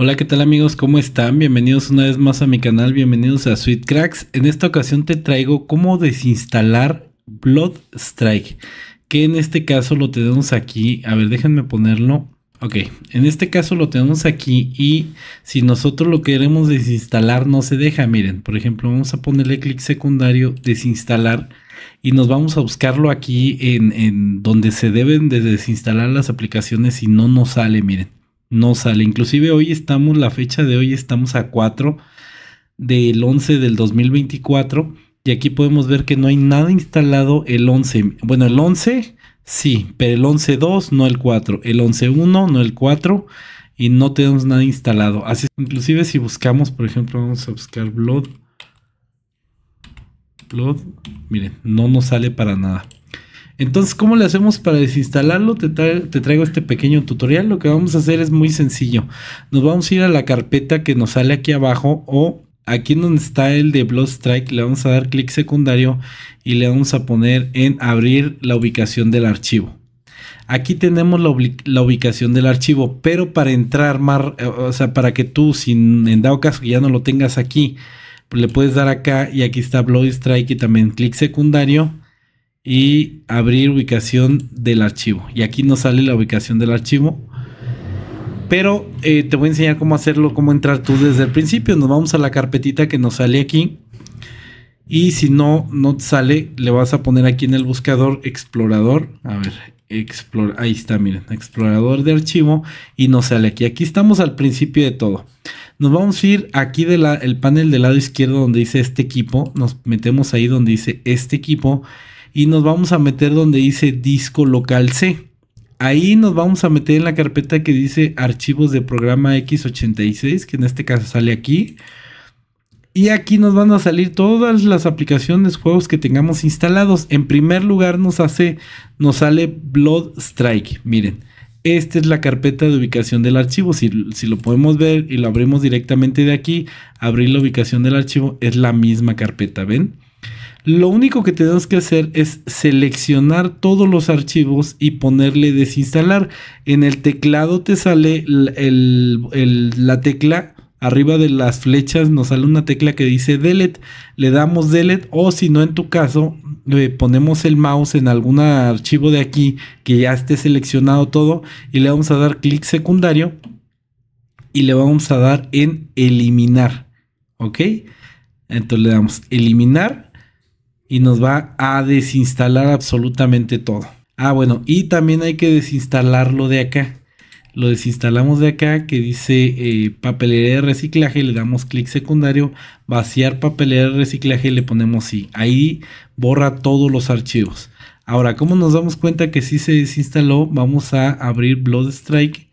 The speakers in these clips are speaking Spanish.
Hola, ¿qué tal amigos? ¿Cómo están? Bienvenidos una vez más a mi canal, bienvenidos a Sweet Cracks. En esta ocasión te traigo cómo desinstalar Blood Strike, que en este caso lo tenemos aquí. A ver, déjenme ponerlo. Ok, en este caso lo tenemos aquí y si nosotros lo queremos desinstalar no se deja, miren, por ejemplo vamos a ponerle clic secundario, desinstalar y nos vamos a buscarlo aquí en, en, donde se deben de desinstalar las aplicaciones y no nos sale, miren no sale. Inclusive hoy estamos, la fecha de hoy estamos a 4 del 11 del 2024 y aquí podemos ver que no hay nada instalado el 11. Bueno, el 11 sí, pero el 11.2 no el 4, el 11.1 no el 4 y no tenemos nada instalado. Así es, inclusive si buscamos, por ejemplo, vamos a buscar Blood. Blood, miren, no nos sale para nada. Entonces, ¿cómo le hacemos para desinstalarlo? Te, traigo este pequeño tutorial. Lo que vamos a hacer es muy sencillo. Nos vamos a ir a la carpeta que nos sale aquí abajo o aquí donde está el de Bloodstrike. Le vamos a dar clic secundario y le vamos a poner en abrir la ubicación del archivo. Aquí tenemos la, ubicación del archivo, pero para entrar más, eh, o sea, para que tú, sin, en dado caso que ya no lo tengas aquí, le puedes dar acá y aquí está Bloodstrike y también clic secundario y abrir ubicación del archivo. Y aquí nos sale la ubicación del archivo. Pero eh, te voy a enseñar cómo hacerlo, cómo entrar tú desde el principio. Nos vamos a la carpetita que nos sale aquí. Y si no, no sale, le vas a poner aquí en el buscador explorador. A ver, explorar ahí está, miren, explorador de archivo. Y nos sale aquí. Aquí estamos al principio de todo. Nos vamos a ir aquí del panel del lado izquierdo donde dice este equipo. Nos metemos ahí donde dice este equipo y nos vamos a meter donde dice disco local C. Ahí nos vamos a meter en la carpeta que dice archivos de programa X86, que en este caso sale aquí. Y aquí nos van a salir todas las aplicaciones, juegos que tengamos instalados. En primer lugar nos hace, nos sale Blood Strike. Miren, esta es la carpeta de ubicación del archivo. Si, si, lo podemos ver y lo abrimos directamente de aquí, abrir la ubicación del archivo es la misma carpeta, ¿ven? Lo único que tenemos que hacer es seleccionar todos los archivos y ponerle desinstalar. En el teclado te sale la tecla. Arriba de las flechas nos sale una tecla que dice delete. Le damos delete o si no en tu caso le eh, ponemos el mouse en algún archivo de aquí que ya esté seleccionado todo y le vamos a dar clic secundario y le vamos a dar en eliminar. ¿Ok? Entonces le damos eliminar y nos va a desinstalar absolutamente todo. Ah, bueno, y también hay que desinstalarlo de acá. Lo desinstalamos de acá que dice eh, de reciclaje, le damos clic secundario, vaciar papelera de reciclaje y le ponemos sí. Ahí borra todos los archivos. Ahora, como nos damos cuenta que sí se desinstaló? Vamos a abrir Bloodstrike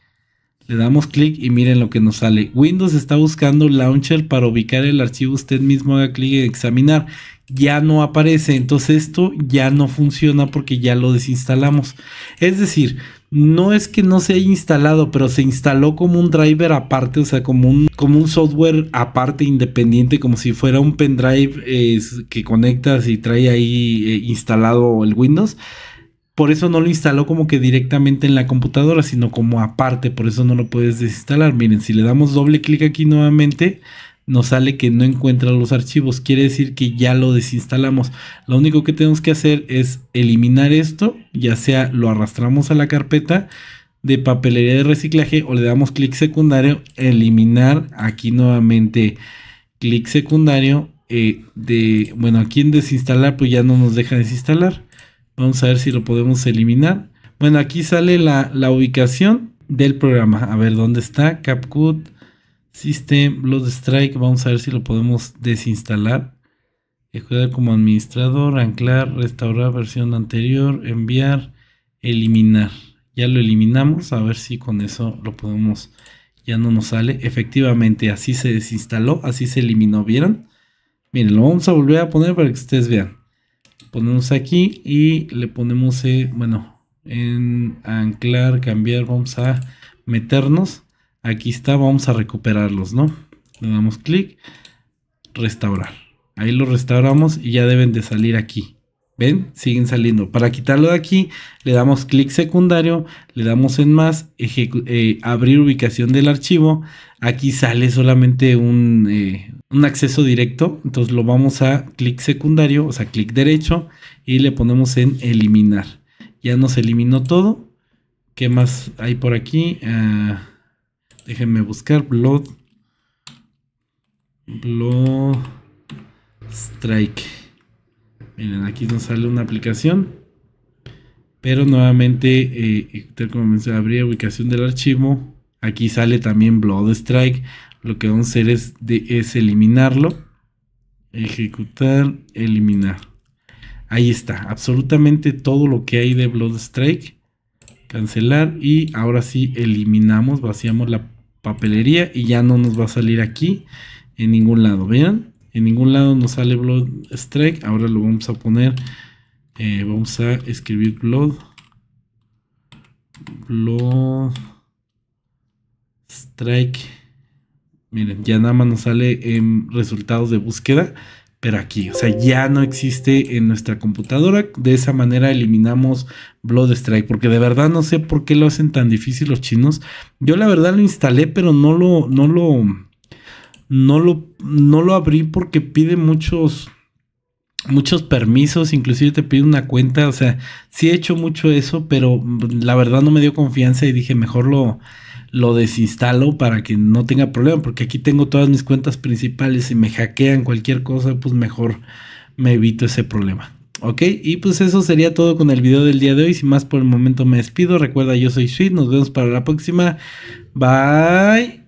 Le damos clic y miren lo que nos sale. Windows está buscando launcher para ubicar el archivo. Usted mismo haga clic en examinar ya no aparece. Entonces esto ya no funciona porque ya lo desinstalamos. Es decir, no es que no se haya instalado, pero se instaló como un driver aparte, o sea, como un, como un software aparte independiente, como si fuera un pendrive que conectas y trae ahí eh, instalado el Windows. Por eso no lo instaló como que directamente en la computadora, sino como aparte, por eso no lo puedes desinstalar. Miren, si le damos doble clic aquí nuevamente, nos sale que no encuentra los archivos. Quiere decir que ya lo desinstalamos. Lo único que tenemos que hacer es eliminar esto, ya sea lo arrastramos a la carpeta de papelería de reciclaje o le damos clic secundario, eliminar aquí nuevamente clic secundario eh, de, bueno, aquí en desinstalar pues ya no nos deja desinstalar. Vamos a ver si lo podemos eliminar. Bueno, aquí sale la, la ubicación del programa. A ver, ¿dónde está? CapCut System, Blood Strike, vamos a ver si lo podemos desinstalar. Ejecutar eh, como administrador, anclar, restaurar versión anterior, enviar, eliminar. Ya lo eliminamos, a ver si con eso lo podemos, ya no nos sale. Efectivamente, así se desinstaló, así se eliminó, ¿vieron? Miren, lo vamos a volver a poner para que ustedes vean. Ponemos aquí y le ponemos, eh, bueno, en anclar, cambiar, vamos a meternos Aquí está, vamos a recuperarlos, ¿no? Le damos clic, restaurar. Ahí lo restauramos y ya deben de salir aquí. ¿Ven? Siguen saliendo. Para quitarlo de aquí, le damos clic secundario, le damos en más, eh, abrir ubicación del archivo. Aquí sale solamente eh, un, acceso directo, entonces lo vamos a clic secundario, o sea, clic derecho, y le ponemos en eliminar. Ya nos eliminó todo. ¿Qué más hay por aquí? Ah, Déjenme buscar Blood. Blood Strike. Miren, aquí nos sale una aplicación. Pero nuevamente, eh, como mencioné, habría ubicación del archivo. Aquí sale también Blood Strike. Lo que vamos a hacer es, es eliminarlo. Ejecutar, eliminar. Ahí está, absolutamente todo lo que hay de Blood Strike. Cancelar y ahora sí eliminamos, vaciamos la papelería y ya no nos va a salir aquí en ningún lado. Vean, en ningún lado nos sale Blood Strike. Ahora lo vamos a poner. Eh, vamos a escribir Blood. Blood Strike. Miren, ya nada más nos sale en resultados de búsqueda pero aquí, o sea, ya no existe en nuestra computadora. De esa manera eliminamos Blood Strike, porque de verdad no sé por qué lo hacen tan difícil los chinos. Yo la verdad lo instalé, pero no lo, no lo, no lo, no lo abrí porque pide muchos, muchos permisos, inclusive te pido una cuenta, o sea, sí he hecho mucho eso, pero la verdad no me dio confianza y dije, mejor lo, lo desinstalo para que no tenga problema, porque aquí tengo todas mis cuentas principales, Y me hackean cualquier cosa, pues mejor me evito ese problema. Ok, y pues eso sería todo con el video del día de hoy. Sin más por el momento me despido. Recuerda, yo soy Sweet. Nos vemos para la próxima. Bye.